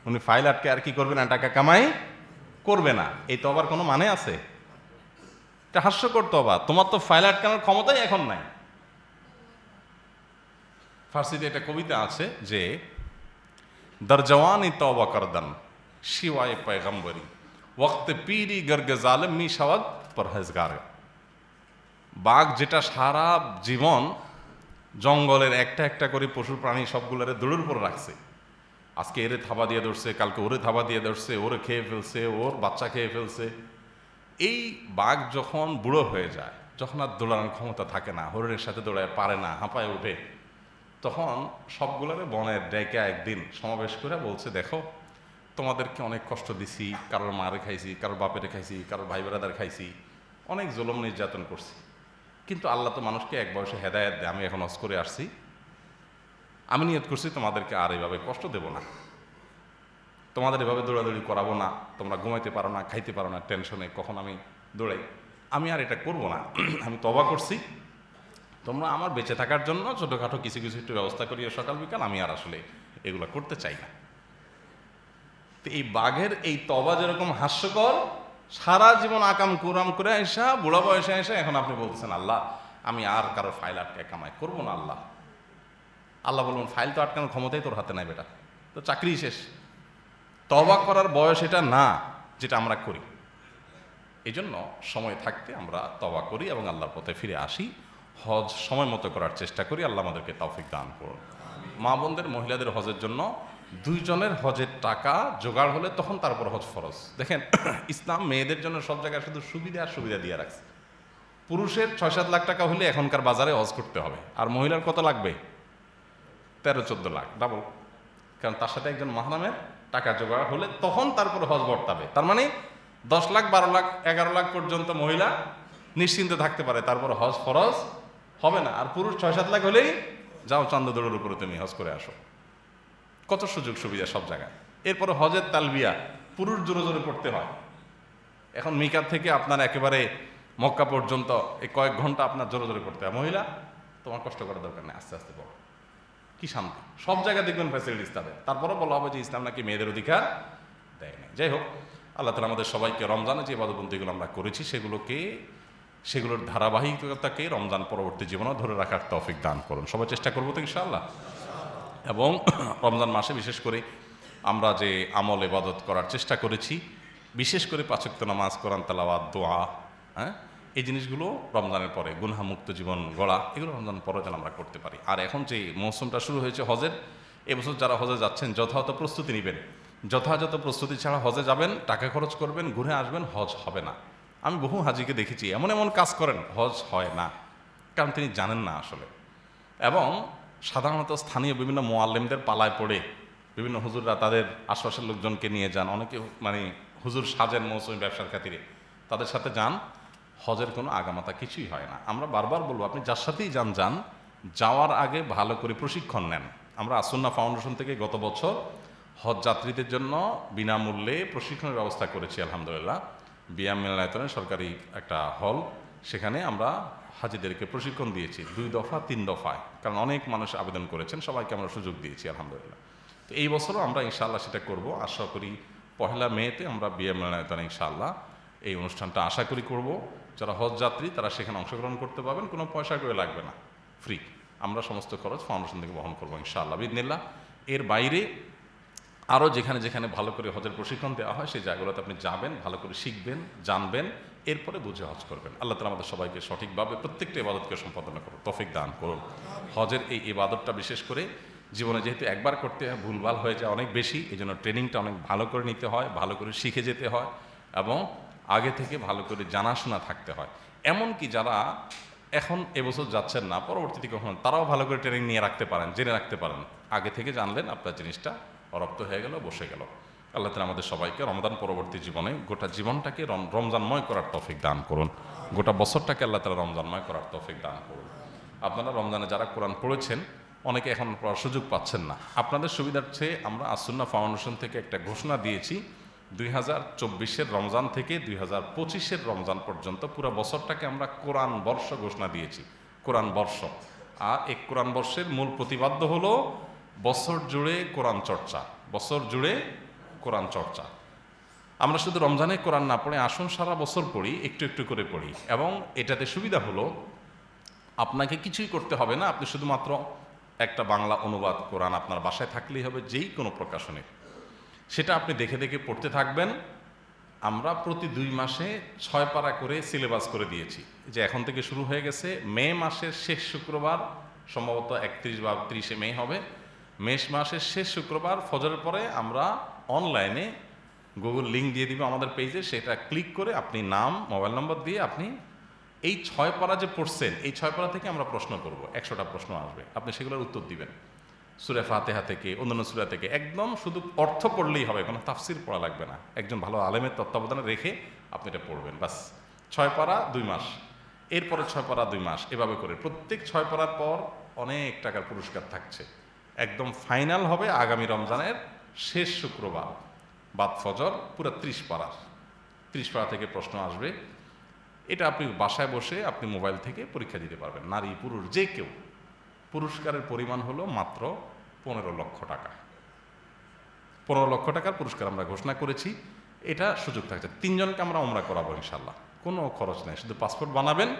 উনি ফাইল আটকে আর কি করবে না টাকা কামাই করবে না এই তবার কোনো মানে আছে এটা হাস্যকর তবা তোমার তো ফাইল আটকানোর ক্ষমতাই এখন নাই ফার্সিতে একটা কবিতা আছে যে দরজওয়ানি তবা করদন শিওয়ায় পয়গম্বরি ওক্ত পিরি গর্গ জালেম মি সওয়াদ পরহেজগার বাঘ যেটা সারা জীবন জঙ্গলের একটা একটা করে পশু প্রাণী সবগুলোরে দূরের উপর রাখছে আজকে এরে থাবা দিয়ে ধরছে কালকে ওরে থাবা দিয়ে ধরছে ওরে খেয়ে ফেলছে ওর বাচ্চা খেয়ে ফেলছে এই বাঘ যখন বুড়ো হয়ে যায় যখন আর দৌড়ানোর ক্ষমতা থাকে না হরিণের সাথে দৌড়ায় পারে না হাঁপায় উঠে তখন সবগুলারে বনের ডেকে একদিন সমাবেশ করে বলছে দেখো তোমাদেরকে অনেক কষ্ট দিছি কারোর মারে খাইছি কারোর বাপের খাইছি কারোর ভাই বেড়াদার খাইছি অনেক জলম নির্যাতন করছি কিন্তু আল্লাহ তো মানুষকে এক বয়সে হেদায়াত দেয় আমি এখন অস করে আসছি আমি নিয়ত করছি তোমাদেরকে আর এভাবে কষ্ট দেব না তোমাদের এভাবে দৌড়াদৌড়ি করাবো না তোমরা ঘুমাইতে পারো না খাইতে পারো না টেনশনে কখন আমি দৌড়াই আমি আর এটা করব না আমি তবা করছি তোমরা আমার বেঁচে থাকার জন্য ছোটোখাটো কিছু কিছু একটু ব্যবস্থা করিও সকাল বিকাল আমি আর আসলে এগুলো করতে চাই না তো এই বাঘের এই তবা যেরকম হাস্যকর সারা জীবন আকাম কুরাম করে এসা বুড়া বয়সে এসে এখন আপনি বলছেন আল্লাহ আমি আর কারো ফাইল আটকে কামাই করবো না আল্লাহ আল্লাহ বলুন ফাইল তো আটকানোর ক্ষমতাই তোর হাতে নাই বেটা তো চাকরি শেষ তবা করার বয়স এটা না যেটা আমরা করি জন্য সময় থাকতে আমরা তবা করি এবং আল্লাহর পথে ফিরে আসি হজ সময় মতো করার চেষ্টা করি আল্লাহ আমাদেরকে তৌফিক দান করুন মা বোনদের মহিলাদের হজের জন্য দুইজনের হজের টাকা জোগাড় হলে তখন তারপর হজ ফরজ দেখেন ইসলাম মেয়েদের জন্য সব জায়গায় শুধু সুবিধা আর সুবিধা দিয়ে রাখছে পুরুষের ছয় সাত লাখ টাকা হলে এখনকার বাজারে হজ করতে হবে আর মহিলার কত লাগবে তেরো চোদ্দ লাখ ডাবল কারণ তার সাথে একজন মাহারামের টাকা জোগাড় হলে তখন তারপর হজ বর্তাবে তার মানে দশ লাখ বারো লাখ এগারো লাখ পর্যন্ত মহিলা নিশ্চিন্তে থাকতে পারে তারপর হজ ফরজ হবে না আর পুরুষ ছয় সাত লাখ হলেই যাও চান্দদৌড়ের উপরে তুমি হজ করে আসো কত সুযোগ সুবিধা সব জায়গায় এরপরে হজের তালবিয়া পুরুষ জোরে জোরে পড়তে হয় এখন মিকার থেকে আপনার একেবারে মক্কা পর্যন্ত এই কয়েক ঘন্টা আপনার জোরে জোরে পড়তে হয় মহিলা তোমার কষ্ট করার দরকার নেই আস্তে আস্তে পড়ো কি শান্তি সব জায়গায় দেখবেন ফ্যাসিলিটিস তাদের তারপরও বলা হবে যে ইসলাম নাকি মেয়েদের অধিকার দেয় না যাই হোক আল্লাহ তালা আমাদের সবাইকে রমজানে যে বাদবন্দিগুলো আমরা করেছি সেগুলোকে সেগুলোর ধারাবাহিকতাকে রমজান পরবর্তী জীবনেও ধরে রাখার তফিক দান করুন সবাই চেষ্টা করবো তো ইনশাআল্লাহ এবং রমজান মাসে বিশেষ করে আমরা যে আমল এবাদত করার চেষ্টা করেছি বিশেষ করে পাচক্ত নামাজ কোরআন তালাওয়াত দোয়া হ্যাঁ এই জিনিসগুলো রমজানের পরে গুনহামুক্ত জীবন গড়া এগুলো রমজানের পরে যেন আমরা করতে পারি আর এখন যে মৌসুমটা শুরু হয়েছে হজের এবছর যারা হজে যাচ্ছেন যথাযথ প্রস্তুতি নেবেন যথাযথ প্রস্তুতি ছাড়া হজে যাবেন টাকা খরচ করবেন ঘুরে আসবেন হজ হবে না আমি বহু হাজিকে দেখেছি এমন এমন কাজ করেন হজ হয় না কারণ তিনি জানেন না আসলে এবং সাধারণত স্থানীয় বিভিন্ন মোয়াল্লেমদের পালায় পড়ে বিভিন্ন হুজুররা তাদের আশপাশের লোকজনকে নিয়ে যান অনেকে মানে হুজুর সাজেন মৌসুমি ব্যবসার খাতিরে তাদের সাথে যান হজের কোনো আগামাতা কিছুই হয় না আমরা বারবার বলবো আপনি যার সাথেই যান যান যাওয়ার আগে ভালো করে প্রশিক্ষণ নেন আমরা আসন্না ফাউন্ডেশন থেকে গত বছর হজ যাত্রীদের জন্য বিনামূল্যে প্রশিক্ষণের ব্যবস্থা করেছি আলহামদুলিল্লাহ বিয়াম মিলনায়তনে সরকারি একটা হল সেখানে আমরা হাজিদেরকে প্রশিক্ষণ দিয়েছি দুই দফা তিন দফায় কারণ অনেক মানুষ আবেদন করেছেন সবাইকে আমরা সুযোগ দিয়েছি আলহামদুলিল্লাহ তো এই বছরও আমরা ইনশাআল্লাহ সেটা করব আশা করি পহেলা মেতে আমরা বিএম মিলনায়তনে ইনশাআল্লাহ এই অনুষ্ঠানটা আশা করি করব যারা হজ যাত্রী তারা সেখানে অংশগ্রহণ করতে পারবেন কোনো পয়সা করে লাগবে না ফ্রি আমরা সমস্ত খরচ ফাউন্ডেশন থেকে বহন করবো ইনশাআল্লাহ বিদিনিল্লা এর বাইরে আরও যেখানে যেখানে ভালো করে হজের প্রশিক্ষণ দেওয়া হয় সেই জায়গাগুলোতে আপনি যাবেন ভালো করে শিখবেন জানবেন এরপরে বুঝে হজ করবেন আল্লাহ তালা আমাদের সবাইকে সঠিকভাবে প্রত্যেকটা ইবাদতকে সম্পাদনা করুন তফিক দান করুন হজের এই ইবাদতটা বিশেষ করে জীবনে যেহেতু একবার করতে হয় ভুলভাল হয়ে যায় অনেক বেশি এই জন্য ট্রেনিংটা অনেক ভালো করে নিতে হয় ভালো করে শিখে যেতে হয় এবং আগে থেকে ভালো করে জানাশোনা থাকতে হয় এমনকি যারা এখন এবছর যাচ্ছেন না পরবর্তীতে কখন তারাও ভালো করে ট্রেনিং নিয়ে রাখতে পারেন জেনে রাখতে পারেন আগে থেকে জানলেন আপনার জিনিসটা অরপ্ত হয়ে গেল বসে গেল আল্লাহ তালা আমাদের সবাইকে রমজান পরবর্তী জীবনে গোটা জীবনটাকে রমজানময় করার তফিক দান করুন গোটা বছরটাকে আল্লাহ তালা রমজানময় করার তফিক দান করুন আপনারা রমজানে যারা কোরআন পড়েছেন অনেকে এখন পড়ার সুযোগ পাচ্ছেন না আপনাদের সুবিধার চেয়ে আমরা আসুন্না ফাউন্ডেশন থেকে একটা ঘোষণা দিয়েছি দুই হাজার চব্বিশের রমজান থেকে দুই হাজার পঁচিশের রমজান পর্যন্ত পুরো বছরটাকে আমরা কোরআন বর্ষ ঘোষণা দিয়েছি কোরআন বর্ষ আর এই কোরআন বর্ষের মূল প্রতিবাদ্য হলো বছর জুড়ে কোরআন চর্চা বছর জুড়ে কোরআন চর্চা আমরা শুধু রমজানে কোরআন না পড়ে আসুন সারা বছর পড়ি একটু একটু করে পড়ি এবং এটাতে সুবিধা হলো আপনাকে কিছুই করতে হবে না আপনি শুধুমাত্র একটা বাংলা অনুবাদ কোরআন আপনার বাসায় থাকলেই হবে যেই কোনো প্রকাশনে সেটা আপনি দেখে দেখে পড়তে থাকবেন আমরা প্রতি দুই মাসে ছয় পারা করে সিলেবাস করে দিয়েছি যে এখন থেকে শুরু হয়ে গেছে মে মাসের শেষ শুক্রবার সম্ভবত একত্রিশ বা তিরিশে মে হবে মেষ মাসের শেষ শুক্রবার ফজরের পরে আমরা অনলাইনে গুগল লিঙ্ক দিয়ে দিবে আমাদের পেজে সেটা ক্লিক করে আপনি নাম মোবাইল নম্বর দিয়ে আপনি এই ছয় পারা যে পড়ছেন এই ছয় পারা থেকে আমরা প্রশ্ন করব একশোটা প্রশ্ন আসবে আপনি সেগুলোর উত্তর দিবেন সুরে ফাতেহা থেকে অন্যান্য সুরা থেকে একদম শুধু অর্থ পড়লেই হবে কোনো তাফসির পড়া লাগবে না একজন ভালো আলেমের তত্ত্বাবধানে রেখে আপনি এটা পড়বেন বাস ছয় পারা দুই মাস এরপরে ছয় পারা দুই মাস এভাবে করে প্রত্যেক ছয় পারার পর অনেক টাকার পুরস্কার থাকছে একদম ফাইনাল হবে আগামী রমজানের শেষ শুক্রবার বাদ ফজর পুরো ত্রিশ পাড়ার ত্রিশ পাড়া থেকে প্রশ্ন আসবে এটা আপনি বাসায় বসে আপনি মোবাইল থেকে পরীক্ষা দিতে পারবেন নারী পুরুষ যে কেউ পুরস্কারের পরিমাণ হলো মাত্র পনেরো লক্ষ টাকা পনেরো লক্ষ টাকার পুরস্কার আমরা ঘোষণা করেছি এটা সুযোগ থাকছে তিনজনকে আমরা ওমরা করাবো ইনশাল্লাহ কোনো খরচ নেই শুধু পাসপোর্ট বানাবেন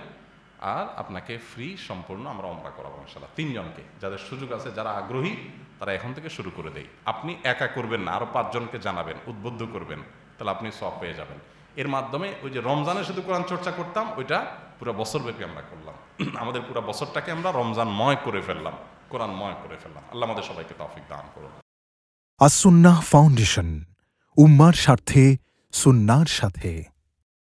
আর আপনাকে ফ্রি সম্পূর্ণ আমরা অমরা করাবো ইনশাল্লাহ তিনজনকে যাদের সুযোগ আছে যারা আগ্রহী তারা এখন থেকে শুরু করে দেয় আপনি একা করবেন না আরও পাঁচজনকে জানাবেন উদ্বুদ্ধ করবেন তাহলে আপনি সব পেয়ে যাবেন এর মাধ্যমে ওই যে রমজানে শুধু কোরআন চর্চা করতাম ওইটা পুরো বছরব্যাপী আমরা করলাম আমাদের পুরো বছরটাকে আমরা রমজানময় করে ফেললাম কোরআনময় করে ফেললাম আল্লাহ আমাদের সবাইকে তফিক দান করুন আসুন্না ফাউন্ডেশন উম্মার স্বার্থে সুন্নার সাথে